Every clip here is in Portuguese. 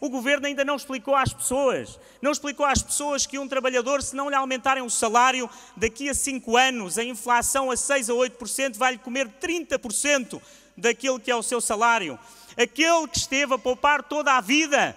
o governo ainda não explicou às pessoas. Não explicou às pessoas que um trabalhador, se não lhe aumentarem o salário, daqui a 5 anos, a inflação a 6 a 8% vai-lhe comer 30% daquilo que é o seu salário. Aquele que esteve a poupar toda a vida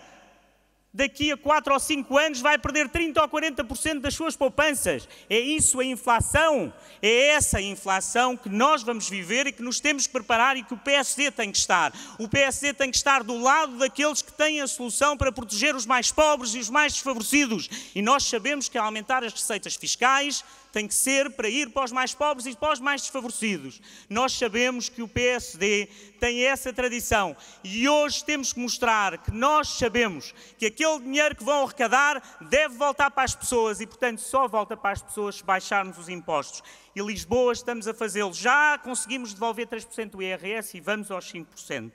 daqui a 4 ou 5 anos vai perder 30 ou 40% das suas poupanças. É isso a inflação. É essa a inflação que nós vamos viver e que nos temos que preparar e que o PSD tem que estar. O PSD tem que estar do lado daqueles que têm a solução para proteger os mais pobres e os mais desfavorecidos. E nós sabemos que aumentar as receitas fiscais tem que ser para ir para os mais pobres e para os mais desfavorecidos. Nós sabemos que o PSD tem essa tradição e hoje temos que mostrar que nós sabemos que aquele dinheiro que vão arrecadar deve voltar para as pessoas e, portanto, só volta para as pessoas se baixarmos os impostos. E Lisboa estamos a fazê-lo. Já conseguimos devolver 3% do IRS e vamos aos 5%.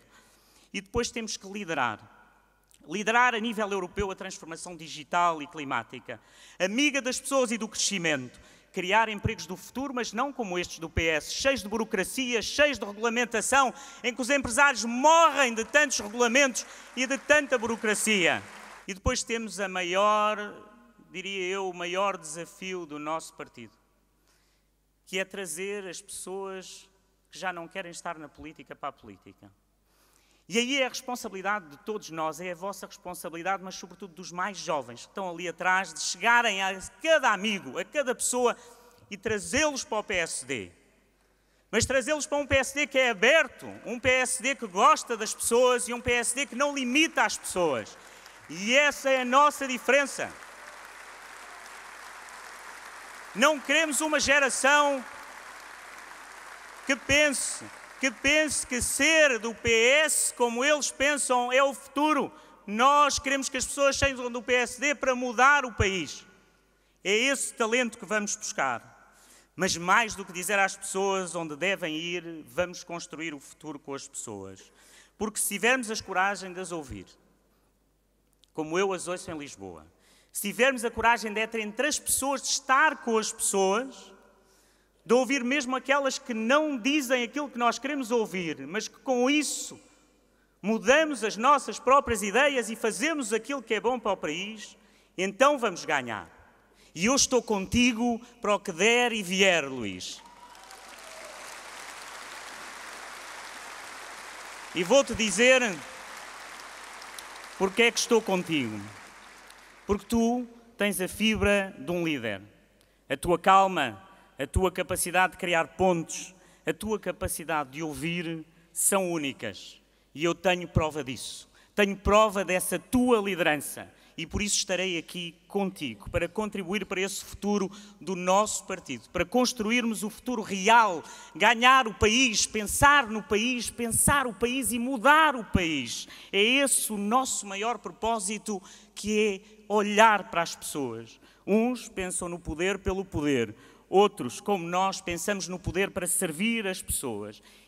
E depois temos que liderar. Liderar a nível europeu a transformação digital e climática, amiga das pessoas e do crescimento, criar empregos do futuro, mas não como estes do PS, cheios de burocracia, cheios de regulamentação, em que os empresários morrem de tantos regulamentos e de tanta burocracia. E depois temos a maior, diria eu, o maior desafio do nosso partido, que é trazer as pessoas que já não querem estar na política para a política. E aí é a responsabilidade de todos nós, é a vossa responsabilidade, mas sobretudo dos mais jovens que estão ali atrás, de chegarem a cada amigo, a cada pessoa e trazê-los para o PSD. Mas trazê-los para um PSD que é aberto, um PSD que gosta das pessoas e um PSD que não limita as pessoas. E essa é a nossa diferença. Não queremos uma geração que pense que pense que ser do PS, como eles pensam, é o futuro. Nós queremos que as pessoas saiam do PSD para mudar o país. É esse talento que vamos buscar. Mas mais do que dizer às pessoas onde devem ir, vamos construir o futuro com as pessoas. Porque se tivermos a coragem de as ouvir, como eu as ouço em Lisboa, se tivermos a coragem de entre as pessoas, de estar com as pessoas, de ouvir mesmo aquelas que não dizem aquilo que nós queremos ouvir, mas que com isso mudamos as nossas próprias ideias e fazemos aquilo que é bom para o país, então vamos ganhar. E eu estou contigo para o que der e vier, Luís. E vou-te dizer porque é que estou contigo. Porque tu tens a fibra de um líder, a tua calma, a tua capacidade de criar pontes, a tua capacidade de ouvir são únicas. E eu tenho prova disso. Tenho prova dessa tua liderança. E por isso estarei aqui contigo, para contribuir para esse futuro do nosso partido, para construirmos o futuro real, ganhar o país, pensar no país, pensar o país e mudar o país. É esse o nosso maior propósito, que é olhar para as pessoas. Uns pensam no poder pelo poder, outros como nós pensamos no poder para servir as pessoas